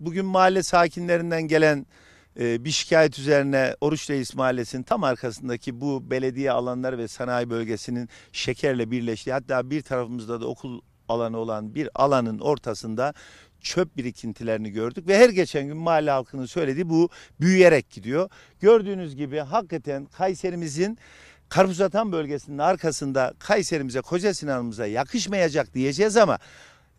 Bugün mahalle sakinlerinden gelen e, bir şikayet üzerine Oruç Reis Mahallesi'nin tam arkasındaki bu belediye alanları ve sanayi bölgesinin şekerle birleştiği hatta bir tarafımızda da okul alanı olan bir alanın ortasında çöp birikintilerini gördük ve her geçen gün mahalle halkının söylediği bu büyüyerek gidiyor. Gördüğünüz gibi hakikaten Kayserimizin Karpuzatan bölgesinin arkasında Kayserimize, Koca Sinan'ımıza yakışmayacak diyeceğiz ama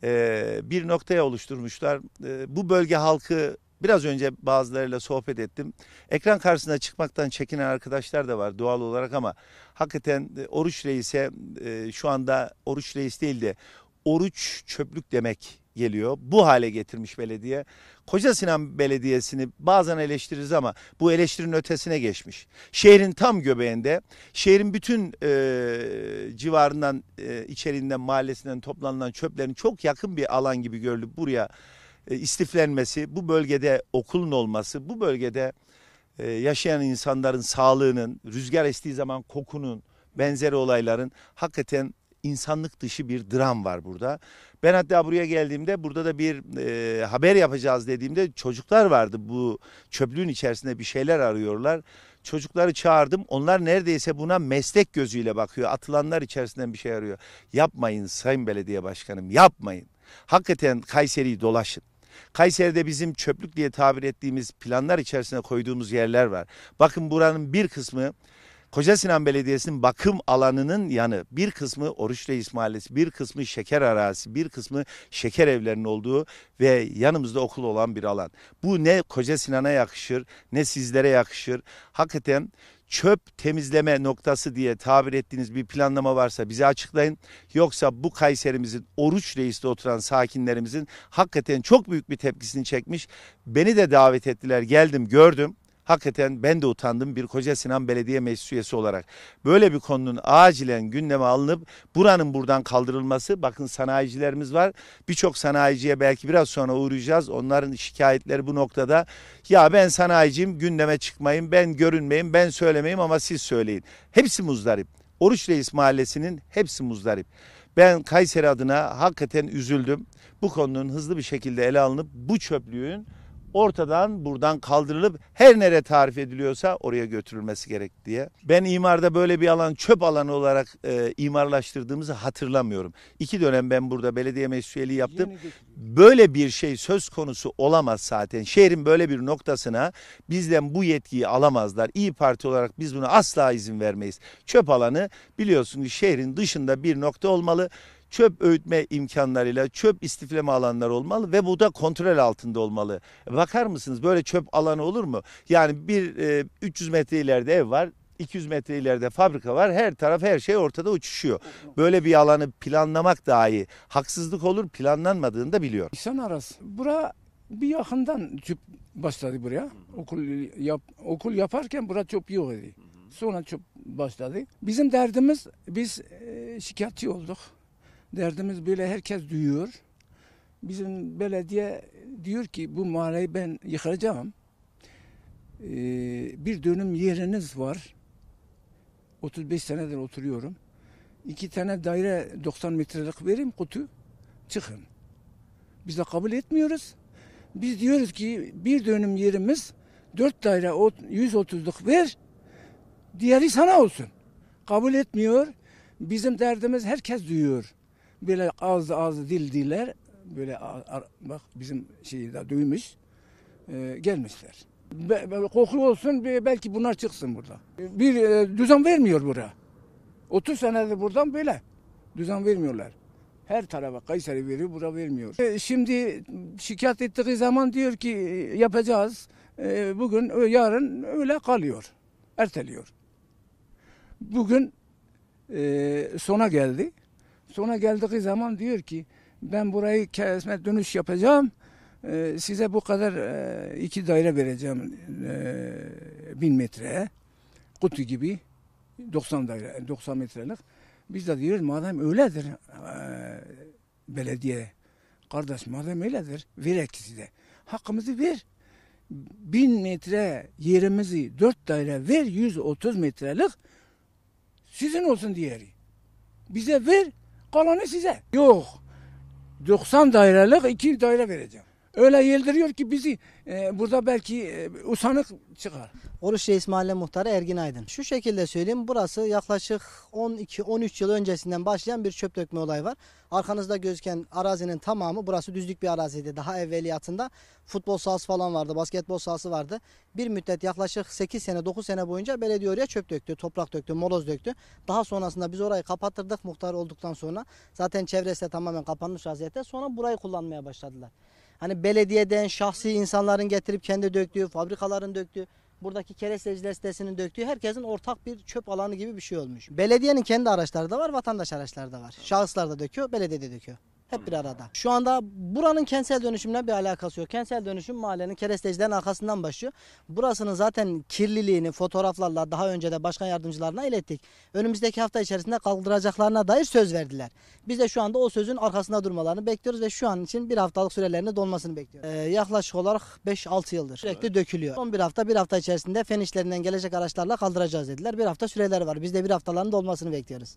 e, bir noktaya oluşturmuşlar. E, bu bölge halkı biraz önce bazılarıyla sohbet ettim. Ekran karşısına çıkmaktan çekinen arkadaşlar da var doğal olarak ama hakikaten e, Oruç Reis'e şu anda Oruç Reis değil de Oruç Çöplük demek geliyor. Bu hale getirmiş belediye. Koca Sinan Belediyesi'ni bazen eleştiririz ama bu eleştirinin ötesine geçmiş. Şehrin tam göbeğinde, şehrin bütün e, civarından, e, içeriğinden, mahallesinden toplanılan çöplerin çok yakın bir alan gibi görülüp buraya e, istiflenmesi, bu bölgede okulun olması, bu bölgede e, yaşayan insanların sağlığının, rüzgar estiği zaman kokunun, benzeri olayların hakikaten insanlık dışı bir dram var burada. Ben hatta buraya geldiğimde burada da bir e, haber yapacağız dediğimde çocuklar vardı bu çöplüğün içerisinde bir şeyler arıyorlar. Çocukları çağırdım. Onlar neredeyse buna meslek gözüyle bakıyor. Atılanlar içerisinden bir şey arıyor. Yapmayın Sayın Belediye Başkanım yapmayın. Hakikaten Kayseri'yi dolaşın. Kayseri'de bizim çöplük diye tabir ettiğimiz planlar içerisine koyduğumuz yerler var. Bakın buranın bir kısmı Koca Sinan Belediyesi'nin bakım alanının yanı bir kısmı Oruç Reis Mahallesi, bir kısmı şeker arazisi, bir kısmı şeker evlerinin olduğu ve yanımızda okul olan bir alan. Bu ne Koca Sinan'a yakışır ne sizlere yakışır. Hakikaten çöp temizleme noktası diye tabir ettiğiniz bir planlama varsa bize açıklayın. Yoksa bu Kayserimizin Oruç Reis'te oturan sakinlerimizin hakikaten çok büyük bir tepkisini çekmiş. Beni de davet ettiler geldim gördüm hakikaten ben de utandım bir Koca Sinan Belediye Meclis üyesi olarak. Böyle bir konunun acilen gündeme alınıp buranın buradan kaldırılması bakın sanayicilerimiz var. Birçok sanayiciye belki biraz sonra uğrayacağız. Onların şikayetleri bu noktada. Ya ben sanayiciyim gündeme çıkmayın ben görünmeyin ben söylemeyim ama siz söyleyin. Hepsi muzdarip. Oruç Reis Mahallesi'nin hepsi muzdarip. Ben Kayseri adına hakikaten üzüldüm. Bu konunun hızlı bir şekilde ele alınıp bu çöplüğün ortadan buradan kaldırılıp her nere tarif ediliyorsa oraya götürülmesi gerek diye. Ben imarda böyle bir alan çöp alanı olarak e, imarlaştırdığımızı hatırlamıyorum. İki dönem ben burada belediye meclis yaptım. Böyle bir şey söz konusu olamaz zaten. Şehrin böyle bir noktasına bizden bu yetkiyi alamazlar. İyi Parti olarak biz buna asla izin vermeyiz. Çöp alanı biliyorsunuz şehrin dışında bir nokta olmalı çöp öğütme imkanlarıyla çöp istifleme alanları olmalı ve bu da kontrol altında olmalı. Bakar mısınız böyle çöp alanı olur mu? Yani bir e, 300 metre ileride ev var. 200 metre ileride fabrika var. Her taraf her şey ortada uçuşuyor. Böyle bir alanı planlamak dahi haksızlık olur planlanmadığını da biliyor. İnsan arası. Bura bir yakından çöp başladı buraya. Okul yap, okul yaparken bura çöp yok idi. Sonra çöp başladı. Bizim derdimiz biz e, şikayetçi olduk. Derdimiz böyle herkes duyuyor. Bizim belediye diyor ki bu mahalleyi ben yıkacağım. Ee, bir dönüm yeriniz var. 35 senedir oturuyorum. İki tane daire 90 metrelik vereyim kutu. Çıkın. Biz de kabul etmiyoruz. Biz diyoruz ki bir dönüm yerimiz 4 daire 130'luk ver. Diğeri sana olsun. Kabul etmiyor. Bizim derdimiz herkes duyuyor. Böyle ağız ağız dil diler. Böyle bak bizim şeyi de duymuş. Ee, gelmişler. Be, olsun belki bunlar çıksın burada. Bir e, düzen vermiyor buraya. 30 senedir buradan böyle. Düzen vermiyorlar. Her tarafa Kayseri veriyor, bura vermiyor. E, şimdi şikayet ettiği zaman diyor ki e, yapacağız. bugün, yarın öyle kalıyor. Erteliyor. Bugün sona geldi. Sonra geldiği zaman diyor ki ben burayı kesme dönüş yapacağım. Ee, size bu kadar e, iki daire vereceğim e, bin metre, Kutu gibi 90 daire 90 metrelik. Biz de diyoruz madem öyledir e, belediye kardeş madem öyledir verek size. Hakkımızı ver. Bin metre yerimizi dört daire ver 130 metrelik sizin olsun diğeri. Bize ver Kalanı size. Yok. 90 dairelik 2 daire vereceğim öyle yeldiriyor ki bizi e, burada belki e, usanık çıkar. Oruç Reis Mahalle Muhtarı Ergin Aydın. Şu şekilde söyleyeyim burası yaklaşık 12-13 yıl öncesinden başlayan bir çöp dökme olayı var. Arkanızda gözüken arazinin tamamı burası düzlük bir araziydi. Daha evveliyatında futbol sahası falan vardı, basketbol sahası vardı. Bir müddet yaklaşık 8 sene 9 sene boyunca belediye oraya çöp döktü, toprak döktü, moloz döktü. Daha sonrasında biz orayı kapattırdık muhtar olduktan sonra. Zaten çevresi de tamamen kapanmış vaziyette. Sonra burayı kullanmaya başladılar. Hani belediyeden şahsi insanların getirip kendi döktüğü, fabrikaların döktüğü, buradaki keresteciler sitesinin döktüğü herkesin ortak bir çöp alanı gibi bir şey olmuş. Belediyenin kendi araçları da var, vatandaş araçları da var. Şahıslar da döküyor, belediye de döküyor. Hep bir hmm. arada. Şu anda buranın kentsel dönüşümle bir alakası yok. Kentsel dönüşüm mahallenin kerestecilerin arkasından başlıyor. Burasının zaten kirliliğini fotoğraflarla daha önce de başkan yardımcılarına ilettik. Önümüzdeki hafta içerisinde kaldıracaklarına dair söz verdiler. Biz de şu anda o sözün arkasında durmalarını bekliyoruz ve şu an için bir haftalık sürelerine dolmasını bekliyoruz. Ee, yaklaşık olarak 5-6 yıldır sürekli dökülüyor. Son bir hafta bir hafta içerisinde fen işlerinden gelecek araçlarla kaldıracağız dediler. Bir hafta süreler var. Biz de bir haftaların dolmasını bekliyoruz.